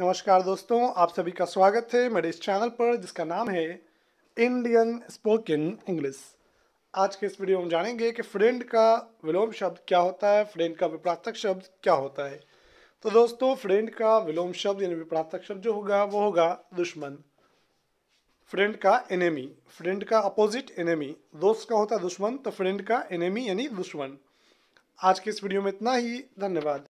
नमस्कार दोस्तों आप सभी का स्वागत है मेरे इस चैनल पर जिसका नाम है इंडियन स्पोकन इंग्लिश आज के इस वीडियो में जानेंगे कि फ्रेंड का विलोम शब्द क्या होता है फ्रेंड का विप्रार्थक शब्द क्या होता है तो दोस्तों फ्रेंड का विलोम शब्द यानी विप्रार्थक शब्द जो होगा वो होगा दुश्मन फ्रेंड का एनेमी फ्रेंड का अपोजिट एनेमी दोस्त का होता है दुश्मन तो फ्रेंड का एनेमी यानी दुश्मन आज के इस वीडियो में इतना ही धन्यवाद